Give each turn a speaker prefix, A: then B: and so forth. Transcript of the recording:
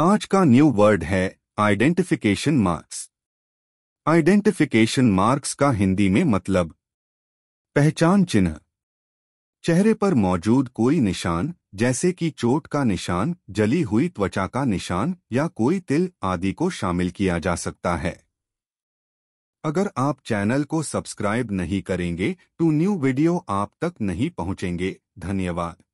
A: आज का new word है आइडेंटिफिकेशन मार्क्स आइडेंटिफिकेशन मार्क्स का हिंदी में मतलब पहचान चिन्ह चेहरे पर मौजूद कोई निशान जैसे कि चोट का निशान जली हुई त्वचा का निशान या कोई तिल आदि को शामिल किया जा सकता है अगर आप चैनल को सब्सक्राइब नहीं करेंगे तो न्यू वीडियो आप तक नहीं पहुंचेंगे
B: धन्यवाद